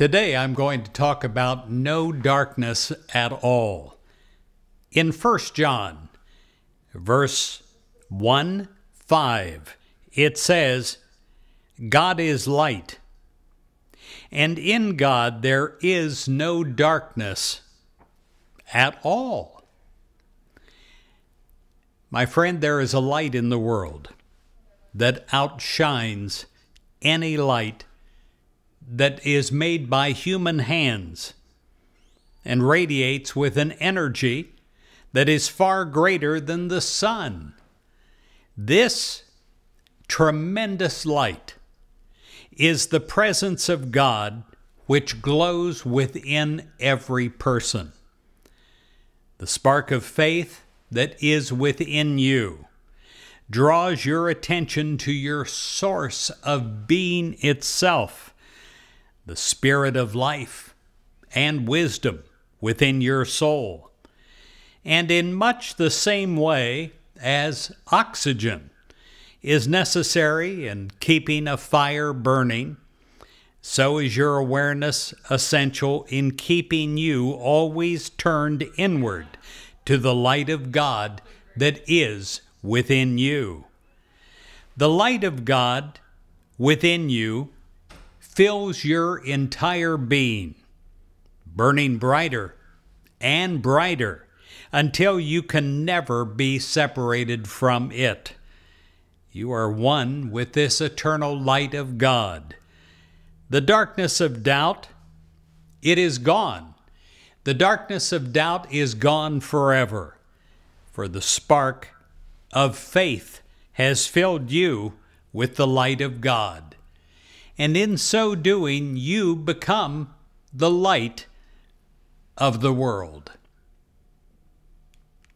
Today I'm going to talk about no darkness at all. In 1 John, verse 1 5, it says, God is light, and in God there is no darkness at all. My friend, there is a light in the world that outshines any light that is made by human hands and radiates with an energy that is far greater than the sun. This tremendous light is the presence of God which glows within every person. The spark of faith that is within you draws your attention to your source of being itself the spirit of life and wisdom within your soul. And in much the same way as oxygen is necessary in keeping a fire burning, so is your awareness essential in keeping you always turned inward to the light of God that is within you. The light of God within you fills your entire being, burning brighter and brighter until you can never be separated from it. You are one with this eternal light of God. The darkness of doubt, it is gone. The darkness of doubt is gone forever, for the spark of faith has filled you with the light of God and in so doing, you become the light of the world.